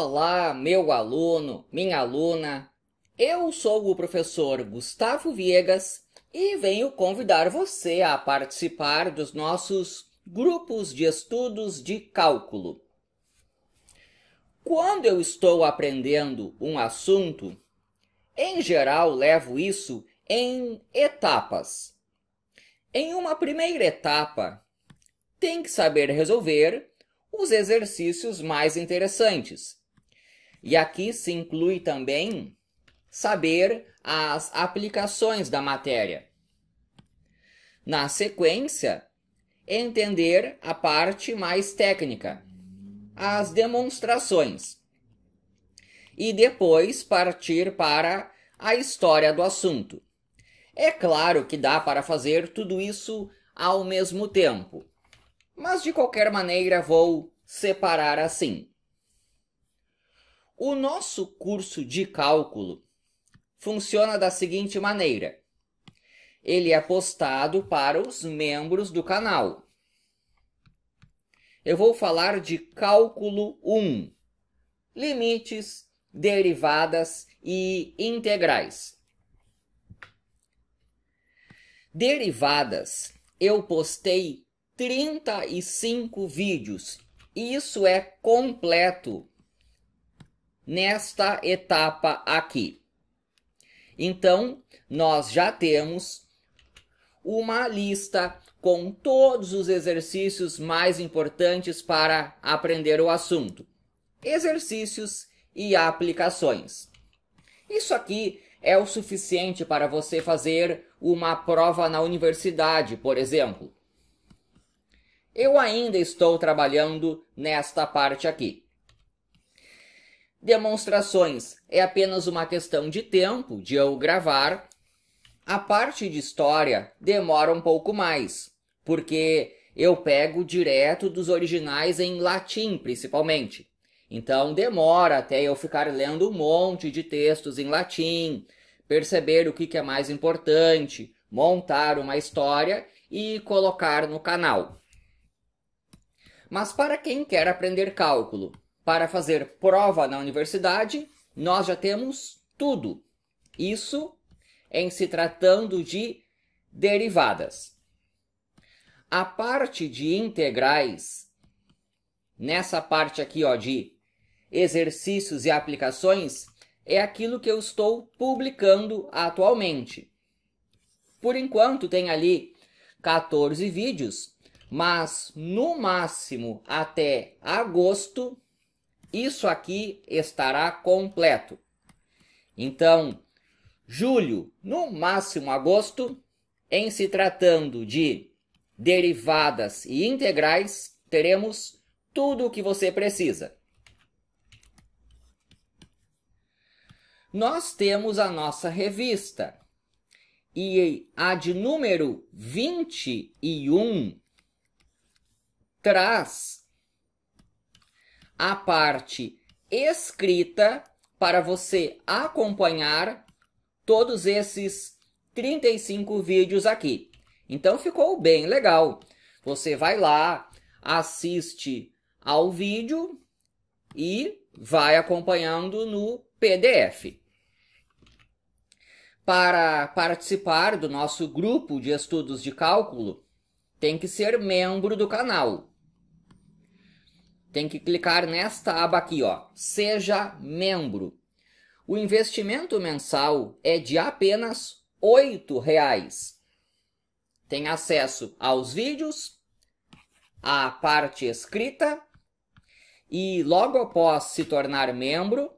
Olá, meu aluno, minha aluna. Eu sou o professor Gustavo Viegas e venho convidar você a participar dos nossos grupos de estudos de cálculo. Quando eu estou aprendendo um assunto, em geral levo isso em etapas. Em uma primeira etapa, tem que saber resolver os exercícios mais interessantes, e aqui se inclui também saber as aplicações da matéria. Na sequência, entender a parte mais técnica, as demonstrações. E depois partir para a história do assunto. É claro que dá para fazer tudo isso ao mesmo tempo, mas de qualquer maneira vou separar assim. O nosso curso de cálculo funciona da seguinte maneira: ele é postado para os membros do canal. Eu vou falar de cálculo 1, limites, derivadas e integrais. Derivadas, eu postei 35 vídeos. Isso é completo nesta etapa aqui. Então, nós já temos uma lista com todos os exercícios mais importantes para aprender o assunto. Exercícios e aplicações. Isso aqui é o suficiente para você fazer uma prova na universidade, por exemplo. Eu ainda estou trabalhando nesta parte aqui. Demonstrações é apenas uma questão de tempo de eu gravar. A parte de história demora um pouco mais, porque eu pego direto dos originais em latim, principalmente. Então demora até eu ficar lendo um monte de textos em latim, perceber o que, é mais importante, montar uma história e colocar no canal. Mas para quem quer aprender cálculo para fazer prova na universidade, nós já temos tudo. Isso em se tratando de derivadas. A parte de integrais, nessa parte aqui ó, de exercícios e aplicações, é aquilo que eu estou publicando atualmente. Por enquanto, tem ali 14 vídeos, mas no máximo até agosto isso aqui estará completo. Então, julho, no máximo agosto, em se tratando de derivadas e integrais, teremos tudo o que você precisa. Nós temos a nossa revista. E a de número 21 traz a parte escrita para você acompanhar todos esses 35 vídeos aqui. Então ficou bem legal. Você vai lá, assiste ao vídeo e vai acompanhando no PDF. Para participar do nosso grupo de estudos de cálculo, tem que ser membro do canal tem que clicar nesta aba aqui, ó, seja membro. O investimento mensal é de apenas R$ reais. Tem acesso aos vídeos, à parte escrita e logo após se tornar membro,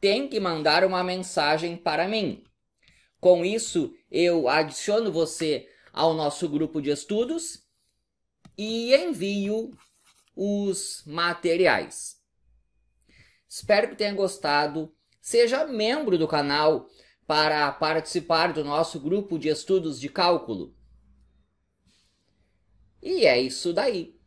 tem que mandar uma mensagem para mim. Com isso, eu adiciono você ao nosso grupo de estudos e envio os materiais. Espero que tenha gostado. Seja membro do canal para participar do nosso grupo de estudos de cálculo. E é isso daí.